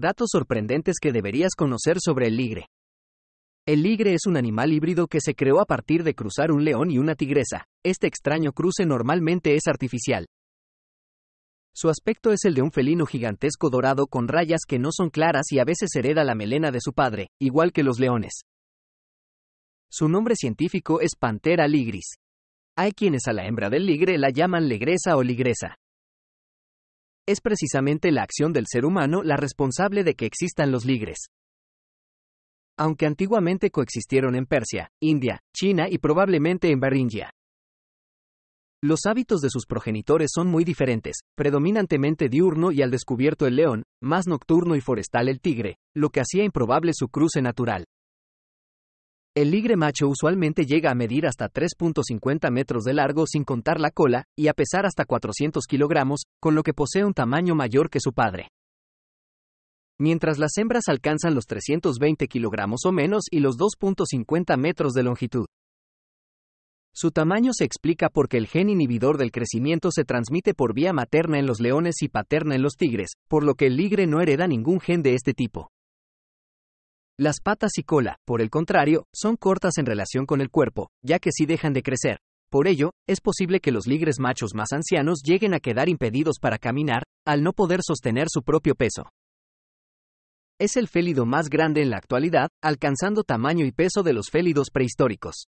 Datos sorprendentes que deberías conocer sobre el ligre. El ligre es un animal híbrido que se creó a partir de cruzar un león y una tigresa. Este extraño cruce normalmente es artificial. Su aspecto es el de un felino gigantesco dorado con rayas que no son claras y a veces hereda la melena de su padre, igual que los leones. Su nombre científico es Pantera ligris. Hay quienes a la hembra del ligre la llaman legresa o ligresa es precisamente la acción del ser humano la responsable de que existan los ligres. Aunque antiguamente coexistieron en Persia, India, China y probablemente en Beringia. Los hábitos de sus progenitores son muy diferentes, predominantemente diurno y al descubierto el león, más nocturno y forestal el tigre, lo que hacía improbable su cruce natural. El ligre macho usualmente llega a medir hasta 3.50 metros de largo sin contar la cola, y a pesar hasta 400 kilogramos, con lo que posee un tamaño mayor que su padre. Mientras las hembras alcanzan los 320 kilogramos o menos y los 2.50 metros de longitud. Su tamaño se explica porque el gen inhibidor del crecimiento se transmite por vía materna en los leones y paterna en los tigres, por lo que el ligre no hereda ningún gen de este tipo. Las patas y cola, por el contrario, son cortas en relación con el cuerpo, ya que sí dejan de crecer. Por ello, es posible que los ligres machos más ancianos lleguen a quedar impedidos para caminar, al no poder sostener su propio peso. Es el félido más grande en la actualidad, alcanzando tamaño y peso de los félidos prehistóricos.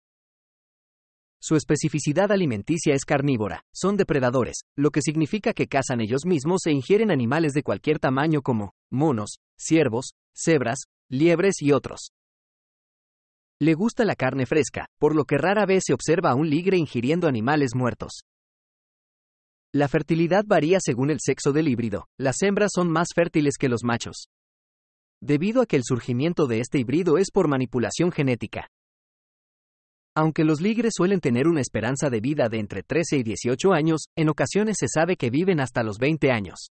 Su especificidad alimenticia es carnívora, son depredadores, lo que significa que cazan ellos mismos e ingieren animales de cualquier tamaño como monos, ciervos, cebras, liebres y otros. Le gusta la carne fresca, por lo que rara vez se observa a un ligre ingiriendo animales muertos. La fertilidad varía según el sexo del híbrido, las hembras son más fértiles que los machos. Debido a que el surgimiento de este híbrido es por manipulación genética. Aunque los ligres suelen tener una esperanza de vida de entre 13 y 18 años, en ocasiones se sabe que viven hasta los 20 años.